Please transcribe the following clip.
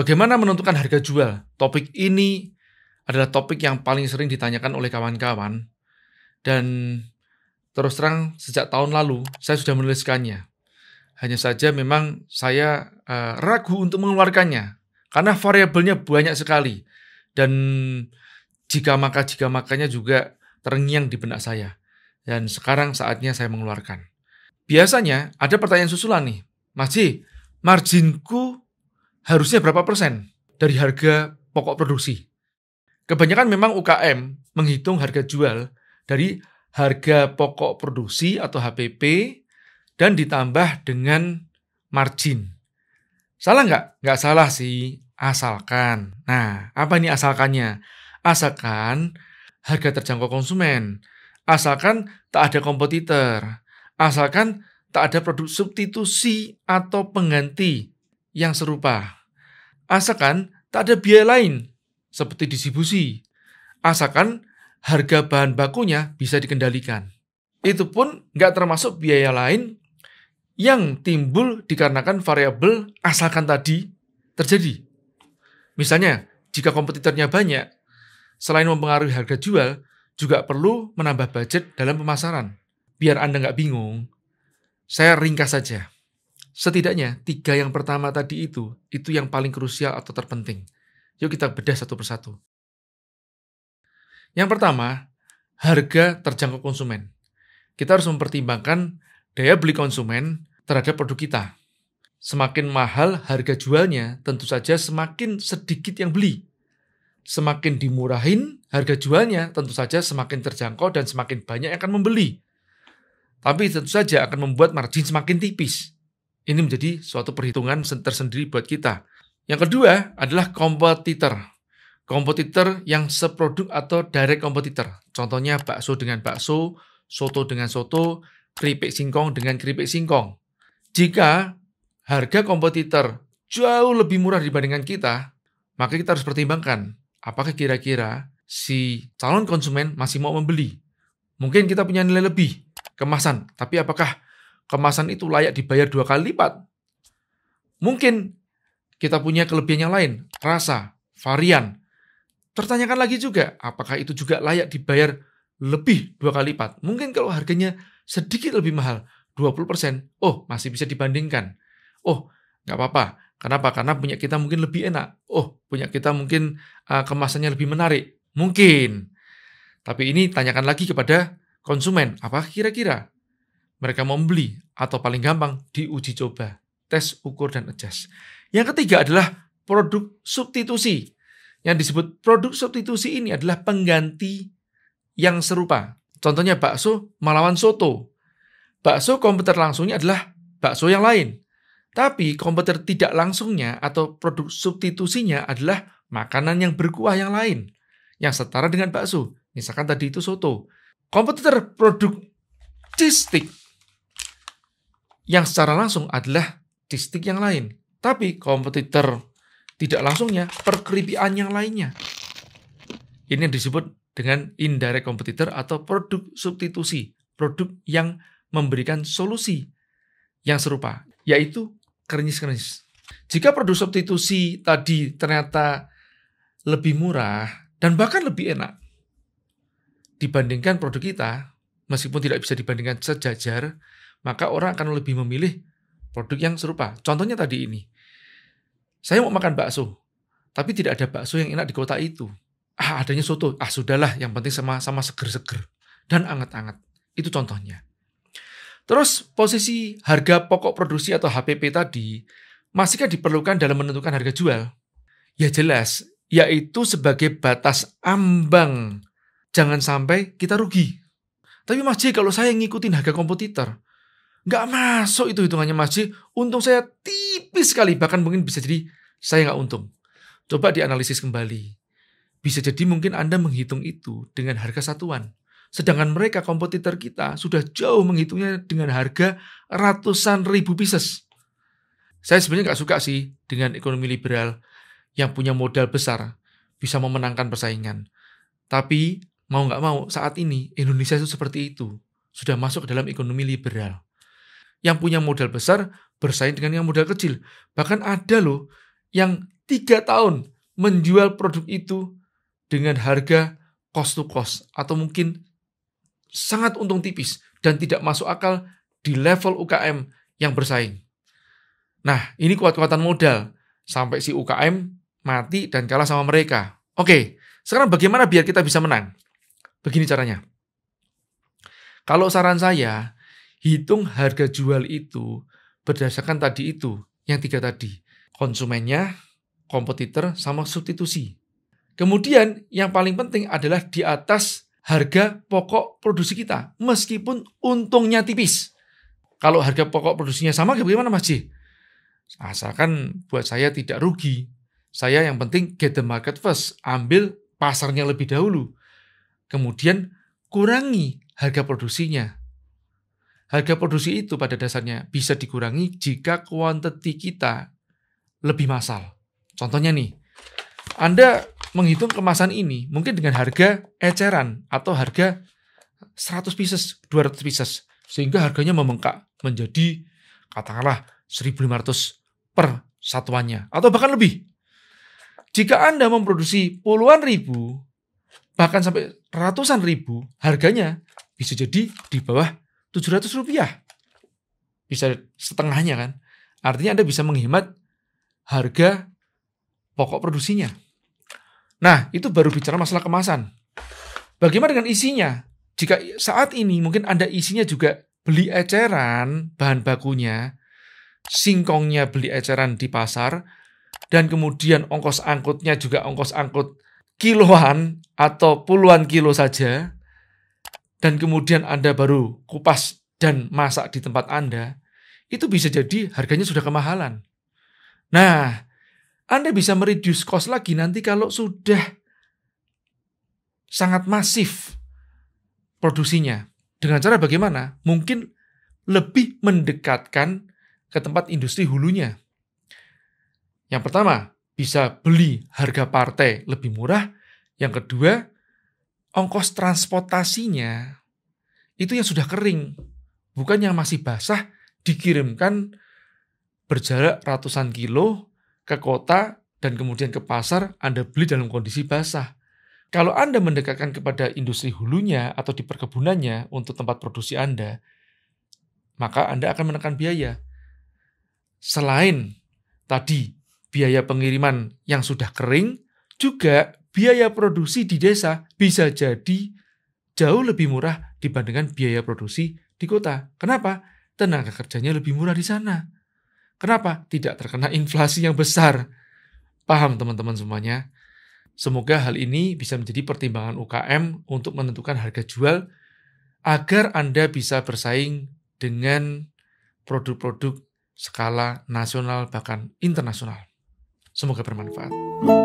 Bagaimana menentukan harga jual? Topik ini adalah topik yang paling sering ditanyakan oleh kawan-kawan. Dan terus terang sejak tahun lalu saya sudah menuliskannya. Hanya saja memang saya uh, ragu untuk mengeluarkannya karena variabelnya banyak sekali dan jika maka jika makanya juga terngiang di benak saya. Dan sekarang saatnya saya mengeluarkan. Biasanya ada pertanyaan susulan nih. masih marginku harusnya berapa persen dari harga pokok produksi. Kebanyakan memang UKM menghitung harga jual dari harga pokok produksi atau HPP dan ditambah dengan margin. Salah nggak? Nggak salah sih, asalkan. Nah, apa ini asalkannya? Asalkan harga terjangkau konsumen, asalkan tak ada kompetitor, asalkan tak ada produk substitusi atau pengganti yang serupa. Asalkan tak ada biaya lain, seperti distribusi. Asalkan harga bahan bakunya bisa dikendalikan. Itu pun nggak termasuk biaya lain yang timbul dikarenakan variabel asalkan tadi terjadi. Misalnya, jika kompetitornya banyak, selain mempengaruhi harga jual, juga perlu menambah budget dalam pemasaran. Biar Anda nggak bingung, saya ringkas saja. Setidaknya tiga yang pertama tadi itu, itu yang paling krusial atau terpenting. Yuk kita bedah satu persatu. Yang pertama, harga terjangkau konsumen. Kita harus mempertimbangkan daya beli konsumen terhadap produk kita. Semakin mahal harga jualnya, tentu saja semakin sedikit yang beli. Semakin dimurahin harga jualnya, tentu saja semakin terjangkau dan semakin banyak yang akan membeli. Tapi tentu saja akan membuat margin semakin tipis. Ini menjadi suatu perhitungan tersendiri buat kita. Yang kedua adalah kompetitor. Kompetitor yang seproduk atau direct kompetitor. Contohnya bakso dengan bakso, soto dengan soto, keripik singkong dengan keripik singkong. Jika harga kompetitor jauh lebih murah dibandingkan kita, maka kita harus pertimbangkan apakah kira-kira si calon konsumen masih mau membeli. Mungkin kita punya nilai lebih kemasan, tapi apakah kemasan itu layak dibayar dua kali lipat. Mungkin kita punya kelebihan yang lain, rasa, varian. Tertanyakan lagi juga, apakah itu juga layak dibayar lebih dua kali lipat. Mungkin kalau harganya sedikit lebih mahal, 20%, oh masih bisa dibandingkan. Oh, nggak apa-apa. Kenapa? Karena punya kita mungkin lebih enak. Oh, punya kita mungkin uh, kemasannya lebih menarik. Mungkin. Tapi ini tanyakan lagi kepada konsumen. Apa kira-kira mereka membeli atau paling gampang diuji coba, tes ukur dan adjust. Yang ketiga adalah produk substitusi. Yang disebut produk substitusi ini adalah pengganti yang serupa. Contohnya bakso melawan soto. Bakso komputer langsungnya adalah bakso yang lain. Tapi komputer tidak langsungnya atau produk substitusinya adalah makanan yang berkuah yang lain. Yang setara dengan bakso. Misalkan tadi itu soto. Komputer produk cheese yang secara langsung adalah distrik yang lain. Tapi kompetitor tidak langsungnya perkeripian yang lainnya. Ini yang disebut dengan indirect competitor atau produk substitusi, produk yang memberikan solusi yang serupa, yaitu kernis-kernis. Jika produk substitusi tadi ternyata lebih murah dan bahkan lebih enak dibandingkan produk kita, meskipun tidak bisa dibandingkan sejajar, maka orang akan lebih memilih produk yang serupa. Contohnya tadi ini. Saya mau makan bakso, tapi tidak ada bakso yang enak di kota itu. Ah, adanya soto. Ah, sudahlah, yang penting sama sama seger-seger dan anget-anget. Itu contohnya. Terus posisi harga pokok produksi atau HPP tadi masihkah diperlukan dalam menentukan harga jual? Ya jelas, yaitu sebagai batas ambang. Jangan sampai kita rugi. Tapi Mas J, kalau saya ngikutin harga kompetitor, Nggak masuk itu hitungannya masih. Untung saya tipis sekali. Bahkan mungkin bisa jadi saya nggak untung. Coba dianalisis kembali. Bisa jadi mungkin Anda menghitung itu dengan harga satuan. Sedangkan mereka, kompetitor kita, sudah jauh menghitungnya dengan harga ratusan ribu pieces. Saya sebenarnya nggak suka sih dengan ekonomi liberal yang punya modal besar, bisa memenangkan persaingan. Tapi mau nggak mau, saat ini Indonesia itu seperti itu. Sudah masuk ke dalam ekonomi liberal yang punya modal besar bersaing dengan yang modal kecil. Bahkan ada loh yang tiga tahun menjual produk itu dengan harga cost to cost atau mungkin sangat untung tipis dan tidak masuk akal di level UKM yang bersaing. Nah, ini kuat-kuatan modal sampai si UKM mati dan kalah sama mereka. Oke, sekarang bagaimana biar kita bisa menang? Begini caranya. Kalau saran saya, hitung harga jual itu berdasarkan tadi itu, yang tiga tadi. Konsumennya, kompetitor, sama substitusi. Kemudian yang paling penting adalah di atas harga pokok produksi kita, meskipun untungnya tipis. Kalau harga pokok produksinya sama, bagaimana Mas J? Asalkan buat saya tidak rugi. Saya yang penting get the market first, ambil pasarnya lebih dahulu. Kemudian kurangi harga produksinya Harga produksi itu pada dasarnya bisa dikurangi jika kuantiti kita lebih massal. Contohnya nih, Anda menghitung kemasan ini mungkin dengan harga eceran atau harga 100 pieces, 200 pieces sehingga harganya membengkak menjadi katakanlah 1500 per satuannya atau bahkan lebih. Jika Anda memproduksi puluhan ribu bahkan sampai ratusan ribu harganya bisa jadi di bawah Tujuh ratus rupiah. Bisa setengahnya kan. Artinya Anda bisa menghemat harga pokok produksinya. Nah, itu baru bicara masalah kemasan. Bagaimana dengan isinya? Jika saat ini mungkin Anda isinya juga beli eceran bahan bakunya, singkongnya beli eceran di pasar, dan kemudian ongkos angkutnya juga ongkos angkut kiloan atau puluhan kilo saja, dan kemudian Anda baru kupas dan masak di tempat Anda, itu bisa jadi harganya sudah kemahalan. Nah, Anda bisa mereduce cost lagi nanti kalau sudah sangat masif produksinya. Dengan cara bagaimana? Mungkin lebih mendekatkan ke tempat industri hulunya. Yang pertama, bisa beli harga partai lebih murah. Yang kedua, ongkos transportasinya itu yang sudah kering, bukan yang masih basah dikirimkan berjarak ratusan kilo ke kota dan kemudian ke pasar Anda beli dalam kondisi basah. Kalau Anda mendekatkan kepada industri hulunya atau di perkebunannya untuk tempat produksi Anda, maka Anda akan menekan biaya. Selain tadi biaya pengiriman yang sudah kering, juga biaya produksi di desa bisa jadi jauh lebih murah dibandingkan biaya produksi di kota. Kenapa? Tenaga kerjanya lebih murah di sana. Kenapa? Tidak terkena inflasi yang besar. Paham teman-teman semuanya? Semoga hal ini bisa menjadi pertimbangan UKM untuk menentukan harga jual agar Anda bisa bersaing dengan produk-produk skala nasional bahkan internasional. Semoga bermanfaat.